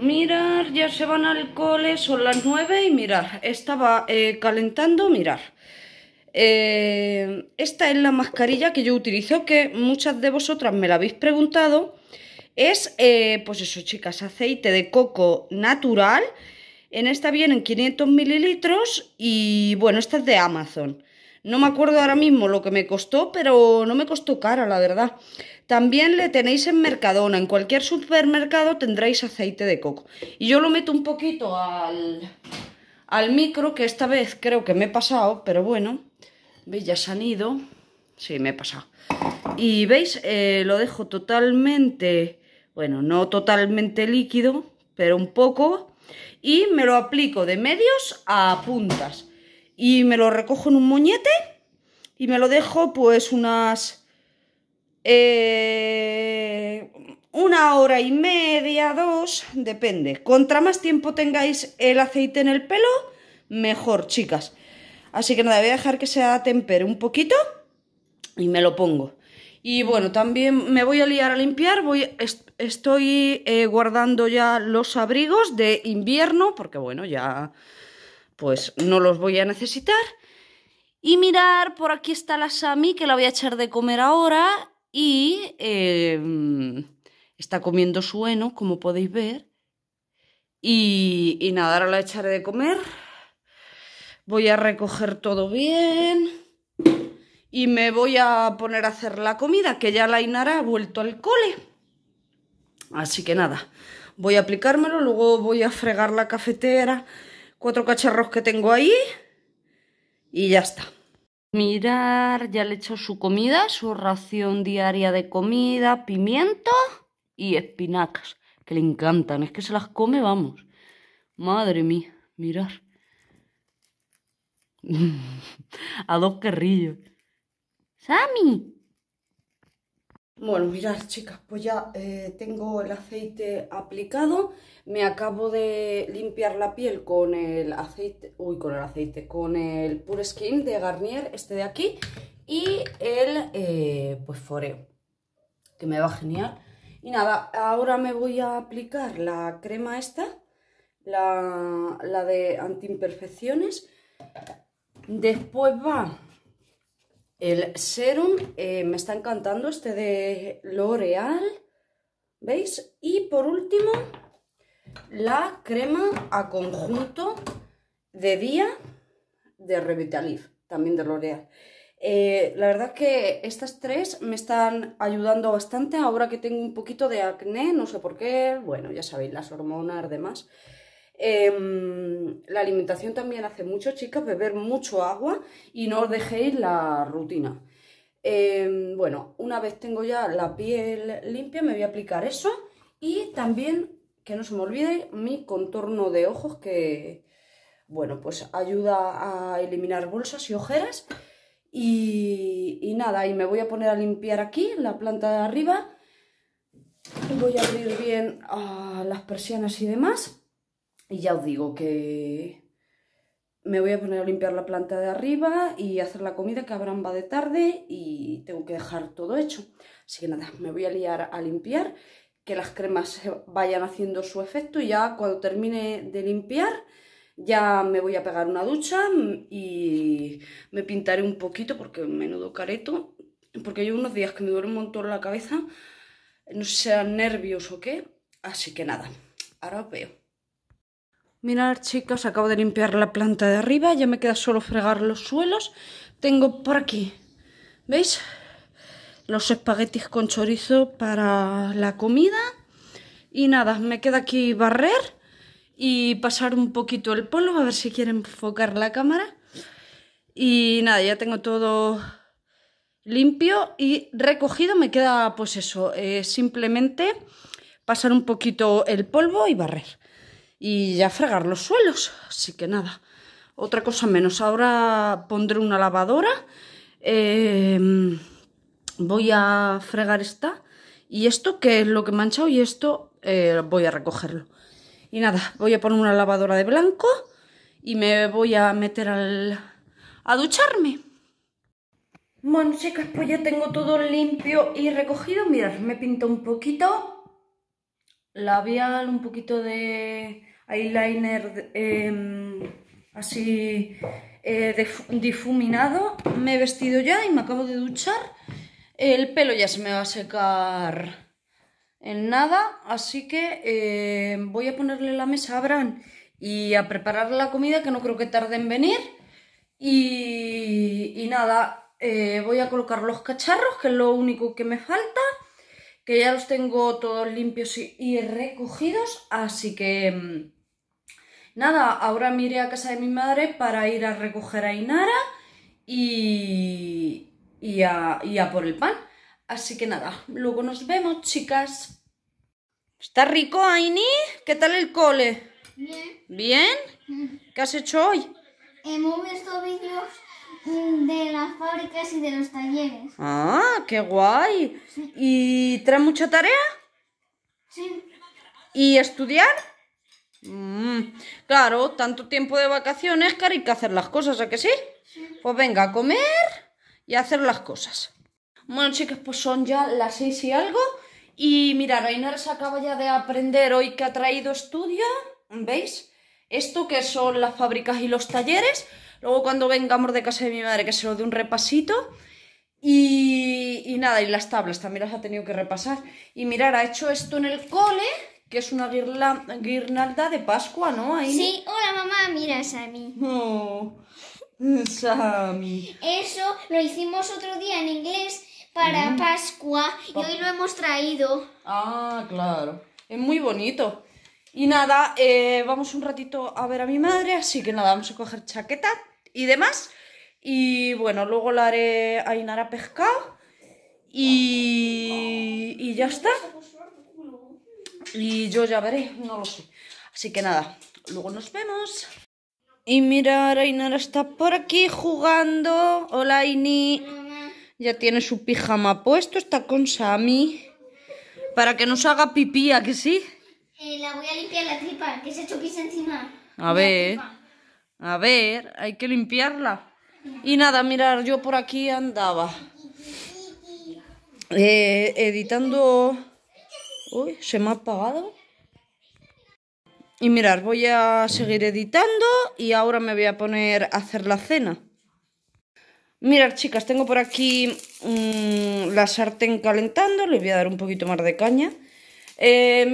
Mirar, ya se van al cole, son las 9 y mirar, estaba eh, calentando, mirar. Eh, esta es la mascarilla que yo utilizo, que muchas de vosotras me la habéis preguntado. Es, eh, pues eso chicas, aceite de coco natural. En esta vienen 500 mililitros y bueno, esta es de Amazon. No me acuerdo ahora mismo lo que me costó, pero no me costó cara, la verdad. También le tenéis en Mercadona, en cualquier supermercado tendréis aceite de coco. Y yo lo meto un poquito al, al micro, que esta vez creo que me he pasado, pero bueno, veis, ya se han ido. Sí, me he pasado. Y veis, eh, lo dejo totalmente, bueno, no totalmente líquido, pero un poco. Y me lo aplico de medios a puntas. Y me lo recojo en un moñete y me lo dejo pues unas eh, una hora y media, dos, depende. Contra más tiempo tengáis el aceite en el pelo, mejor, chicas. Así que nada, voy a dejar que se atempere un poquito y me lo pongo. Y bueno, también me voy a liar a limpiar, voy, estoy eh, guardando ya los abrigos de invierno, porque bueno, ya pues no los voy a necesitar. Y mirar, por aquí está la Sami, que la voy a echar de comer ahora y em, está comiendo su heno, como podéis ver. Y, y nada, ahora la echaré de comer. Voy a recoger todo bien. Y me voy a poner a hacer la comida, que ya la Inara ha vuelto al cole. Así que nada, voy a aplicármelo, luego voy a fregar la cafetera, cuatro cacharros que tengo ahí y ya está. Mirar, ya le he hecho su comida, su ración diaria de comida, pimiento y espinacas, que le encantan, es que se las come, vamos. Madre mía, mirar. A dos carrillos. ¡Sami! Bueno, mirad, chicas, pues ya eh, tengo el aceite aplicado. Me acabo de limpiar la piel con el aceite, uy, con el aceite, con el Pure Skin de Garnier, este de aquí, y el, eh, pues, foreo, que me va genial. Y nada, ahora me voy a aplicar la crema esta, la, la de antiimperfecciones. Después va el serum eh, me está encantando, este de L'Oreal, ¿veis? Y por último, la crema a conjunto de día de Revitalif, también de L'Oreal. Eh, la verdad que estas tres me están ayudando bastante ahora que tengo un poquito de acné, no sé por qué, bueno, ya sabéis, las hormonas, demás. Em, la alimentación también hace mucho, chicas, beber mucho agua y no os dejéis la rutina. Em, bueno, una vez tengo ya la piel limpia, me voy a aplicar eso y también, que no se me olvide, mi contorno de ojos que, bueno, pues ayuda a eliminar bolsas y ojeras. Y, nada, y me voy a poner a limpiar aquí la planta de arriba. Voy a abrir bien ah, las persianas y demás y ya os digo que me voy a poner a limpiar la planta de arriba y hacer la comida que Abraham va de tarde y tengo que dejar todo hecho. Así que nada, me voy a liar a limpiar, que las cremas vayan haciendo su efecto y ya cuando termine de limpiar ya me voy a pegar una ducha mm, y me pintaré un poquito porque menudo careto, porque hay unos días que me duele un montón la cabeza, no sé si sean nervios o qué, así que nada, ahora os veo. Mirad chicos, acabo de limpiar la planta de arriba, ya me queda solo fregar los suelos. Tengo por aquí, ¿veis? Los espaguetis con chorizo para la comida. Y nada, me queda aquí barrer y pasar un poquito el polvo, a ver si quieren enfocar la cámara. Y nada, ya tengo todo limpio y recogido. Me queda pues eso, eh, simplemente pasar un poquito el polvo y barrer y ya fregar los suelos. Así que nada, otra cosa menos. Ahora pondré una lavadora. Em, voy a fregar esta. Y esto, que es lo que he manchado, y esto eh, voy a recogerlo. Y nada, voy a poner una lavadora de blanco y me voy a meter al... a ducharme. chicas, pues ya tengo todo limpio y recogido. Mirad, me pinto un poquito labial, un poquito de eyeliner em, así eh, difuminado. Me he vestido ya y me acabo de duchar. El pelo ya se me va a secar en nada, así que em, voy a ponerle la mesa a Abraham y a preparar la comida, que no creo que tarde en venir. Y, nada, eh, voy a colocar los cacharros, que es lo único que me falta, que ya los tengo todos limpios y recogidos, así que... Em, Nada, ahora me iré a casa de mi madre para ir a recoger a Inara y, y, a, a por el pan. Así que nada, luego nos vemos, chicas. ¿Está rico, Aini? ¿Qué tal el cole? Bien. ¿Bien? ¿Qué has hecho hoy? Hemos visto vídeos mm, de las fábricas y de los talleres. Ah, qué guay. ¿Y traes mucha tarea? Sí. ¿Y estudiar? Mm, claro, tanto tiempo de vacaciones, que hay que hacer las cosas, ¿a que sí? Pues venga, a comer y a hacer las cosas. Bueno, chicos, pues son ya las seis y algo. Y mirad, Reiner se acaba ya de aprender hoy que ha traído estudio, ¿veis? Esto que son las fábricas y los talleres. Luego cuando vengamos de casa de mi madre que se lo dé un repasito. Y, y nada, y las tablas también las ha tenido que repasar. Y mirar, ha hecho esto en el cole que es una guirnalda de Pascua, ¿no? Sí, hola mamá, mira Sammy. Oh, Sammy. Eso lo hicimos otro día en inglés para mm. Pascua y hoy lo hemos traído. Ah, claro. Es muy bonito. Y nada, eh, vamos un ratito a ver a mi madre, así que nada, vamos a coger chaqueta y demás. Y bueno, luego la haré a pescado y ya está. Y yo ya veré, no lo sé. Así que nada, luego nos vemos. Y mirad, Ainara está por aquí jugando. Hola, Aini. Ya tiene su pijama puesto, está con Sami. Para que no se haga pipí, que sí? Eh, la voy a limpiar la tripa, que se ha hecho pis encima. A ver, a ver, hay que limpiarla. Y nada, mirar, yo por aquí andaba. Eh, editando Uy, se me ha apagado. Y mirar, voy a seguir editando y ahora me voy a poner a hacer la cena. Mirad, chicas, tengo por aquí mm, la sartén calentando. Le voy a dar un poquito más de caña. Eh,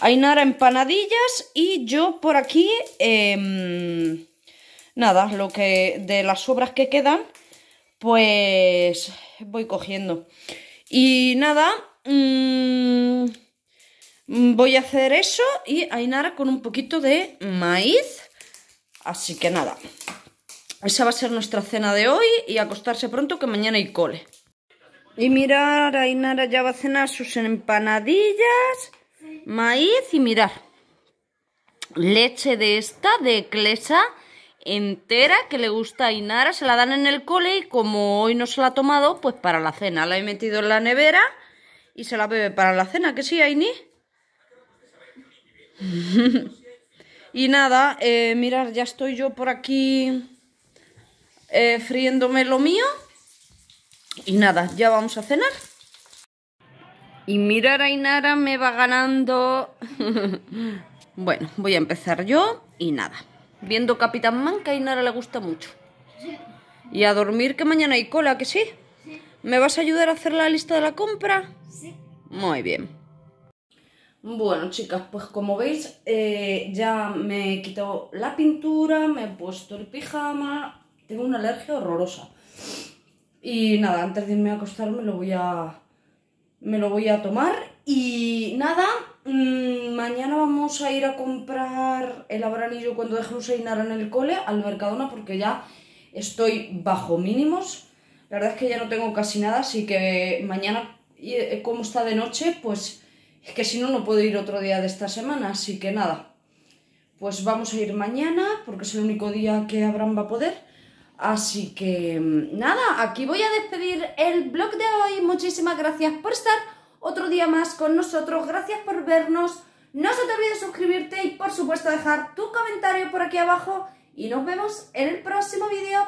Hay nada, empanadillas y yo por aquí, em, nada, lo que de las sobras que quedan, pues voy cogiendo. Y nada, Mm, mm, voy a hacer eso y Ainara con un poquito de maíz. Así que nada, esa va a ser nuestra cena de hoy y acostarse pronto que mañana hay cole. Y mirar, Ainara ya va a cenar sus empanadillas, maíz y mirar. Leche de esta, de Clesa, entera, que le gusta a Ainara, se la dan en el cole y como hoy no se la ha tomado, pues para la cena la he metido en la nevera y se la bebe para la cena, que sí, Aini. y nada, eh, mirar ya estoy yo por aquí eh, friéndome lo mío. Y nada, ya vamos a cenar. Y mirar Ainara me va ganando. bueno, voy a empezar yo y nada. Viendo Capitán Man, que a le gusta mucho. Y a dormir que mañana hay cola, que sí. ¿Me vas a ayudar a hacer la lista de la compra? Sí. Muy bien. Bueno, chicas, pues como veis, eh, ya me he quitado la pintura, me he puesto el pijama, tengo una alergia horrorosa. Y nada, antes de irme a acostarme lo voy a, me lo voy a tomar. Y nada, mm, mañana vamos a ir a comprar el abranillo cuando dejemos a Inara en el cole al Mercadona porque ya estoy bajo mínimos. La verdad es que ya no tengo casi nada, así que mañana, eh, como está de noche, pues es que si no, no puedo ir otro día de esta semana, así que nada. Pues vamos a ir mañana, porque es el único día que Abraham va a poder. Así que mm, nada, aquí voy a despedir el blog de hoy. Muchísimas gracias por estar otro día más con nosotros. Gracias por vernos. No se te olvide suscribirte y por supuesto dejar tu comentario por aquí abajo. Y nos vemos en el próximo vídeo.